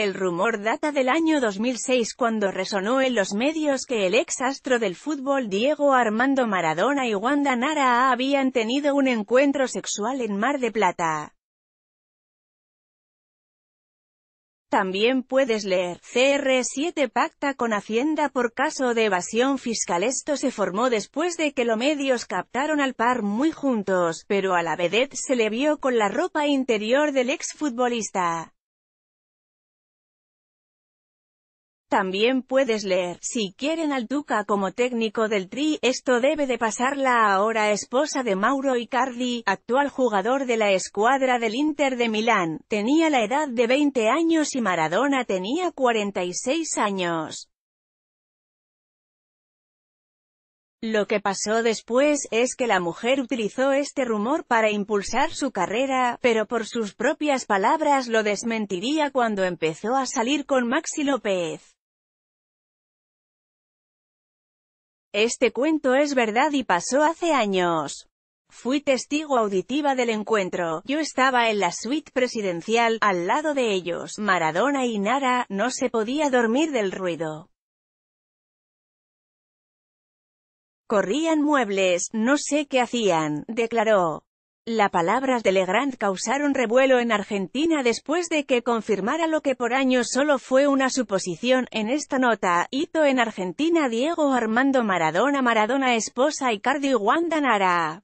El rumor data del año 2006 cuando resonó en los medios que el ex astro del fútbol Diego Armando Maradona y Wanda Nara habían tenido un encuentro sexual en Mar de Plata. También puedes leer, CR7 pacta con Hacienda por caso de evasión fiscal Esto se formó después de que los medios captaron al par muy juntos, pero a la vedette se le vio con la ropa interior del ex futbolista. También puedes leer, si quieren al Duca como técnico del Tri, esto debe de pasar la ahora esposa de Mauro Icardi, actual jugador de la escuadra del Inter de Milán, tenía la edad de 20 años y Maradona tenía 46 años. Lo que pasó después es que la mujer utilizó este rumor para impulsar su carrera, pero por sus propias palabras lo desmentiría cuando empezó a salir con Maxi López. Este cuento es verdad y pasó hace años. Fui testigo auditiva del encuentro. Yo estaba en la suite presidencial, al lado de ellos. Maradona y Nara, no se podía dormir del ruido. Corrían muebles, no sé qué hacían, declaró. Las palabras de Legrand causaron revuelo en Argentina después de que confirmara lo que por años solo fue una suposición. En esta nota, hito en Argentina Diego Armando Maradona Maradona esposa y Cardi Wanda Nara.